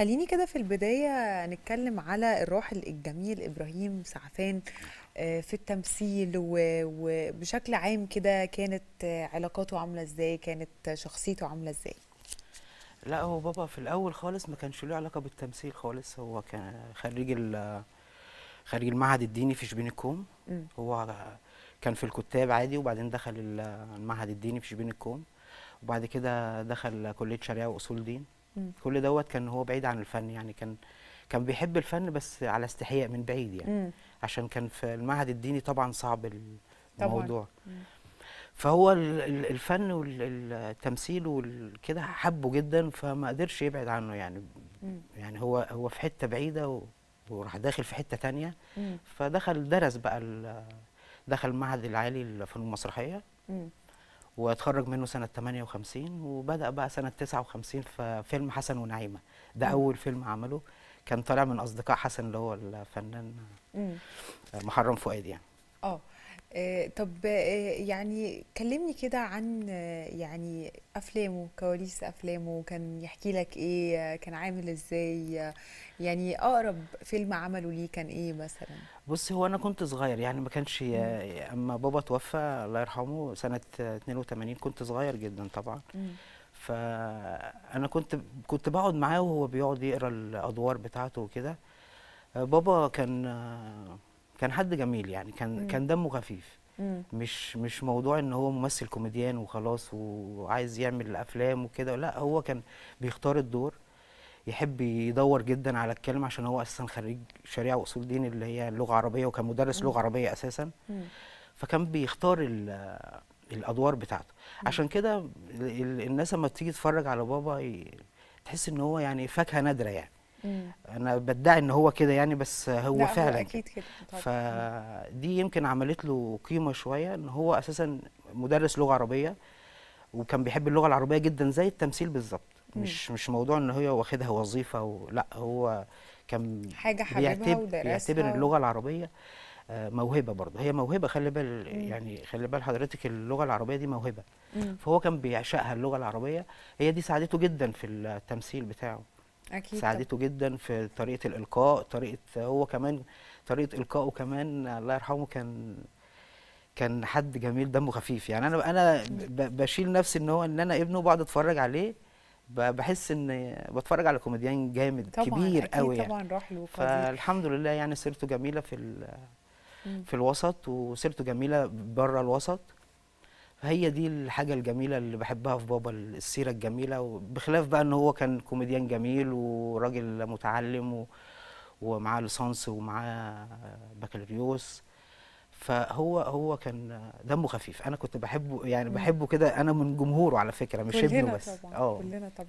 خليني كده في البداية نتكلم على الراحل الجميل إبراهيم سعفان آه، في التمثيل وبشكل عام كده كانت علاقاته عاملة إزاي كانت شخصيته عاملة إزاي لا هو بابا في الأول خالص ما كانش له علاقة بالتمثيل خالص هو كان خريج خريج المعهد الديني في شبين هو كان في الكتاب عادي وبعدين دخل المعهد الديني في شبين الكوم وبعد كده دخل كلية شريعة وأصول دين مم. كل دوت كان هو بعيد عن الفن يعني كان كان بيحب الفن بس على استحياء من بعيد يعني مم. عشان كان في المعهد الديني طبعا صعب الموضوع طبعا. فهو الفن والتمثيل وكده حبه جدا فما قدرش يبعد عنه يعني مم. يعني هو هو في حته بعيده وراح داخل في حته تانية مم. فدخل درس بقى دخل المعهد العالي للفنون المسرحيه مم. واتخرج منه سنة 58 وبدأ بقى سنة 59 في فيلم حسن ونعيمة ده مم. أول فيلم عمله كان طالع من أصدقاء حسن اللي هو الفنان مم. محرم فؤاد يعني اه آه، طب آه، يعني كلمني كده عن آه، يعني افلامه كواليس افلامه كان يحكي لك ايه كان عامل ازاي يعني اقرب فيلم عمله ليه كان ايه مثلا بص هو انا كنت صغير يعني ما كانش اما بابا توفى الله يرحمه سنه 82 كنت صغير جدا طبعا م. فانا كنت كنت بقعد معاه وهو بيقعد يقرا الادوار بتاعته وكده بابا كان كان حد جميل يعني كان مم. كان دمه خفيف مم. مش مش موضوع ان هو ممثل كوميديان وخلاص وعايز يعمل افلام وكده لا هو كان بيختار الدور يحب يدور جدا على الكلمه عشان هو اساسا خريج شريعه واصول دين اللي هي اللغه العربيه وكان مدرس مم. لغه عربيه اساسا مم. فكان بيختار الادوار بتاعته مم. عشان كده الناس لما بتيجي تتفرج على بابا تحس ان هو يعني فاكهه نادره يعني مم. انا بدعي ان هو كده يعني بس هو فعلا اكيد كده طبعا. فدي يمكن عملت له قيمه شويه ان هو اساسا مدرس لغه عربيه وكان بيحب اللغه العربيه جدا زي التمثيل بالظبط مش مش موضوع ان هو واخدها وظيفه ولا هو كان حاجه حبيبها ودرسها بيعتبر اللغه العربيه آه، موهبه برضه هي موهبه خلي بال يعني خلي بال حضرتك اللغه العربيه دي موهبه مم. فهو كان بيعشقها اللغه العربيه هي دي ساعدته جدا في التمثيل بتاعه أكيد ساعدته طب. جدا في طريقه الالقاء طريقه هو كمان طريقه القائه كمان الله يرحمه كان كان حد جميل دمه خفيف يعني انا انا بشيل نفسي ان هو ان انا ابنه وبقعد اتفرج عليه بحس ان بتفرج على كوميديان جامد طبعًا كبير قوي يعني. طبعا طبعا راح له فالحمد لله يعني سيرته جميله في في الوسط وسيرته جميله بره الوسط فهي دي الحاجه الجميله اللي بحبها في بابا السيره الجميله بخلاف بقى ان هو كان كوميديان جميل وراجل متعلم و... ومعاه ليسانس ومعاه بكالوريوس فهو هو كان دمه خفيف انا كنت بحبه يعني بحبه كده انا من جمهوره على فكره مش ابنه بس اه كلنا طبعا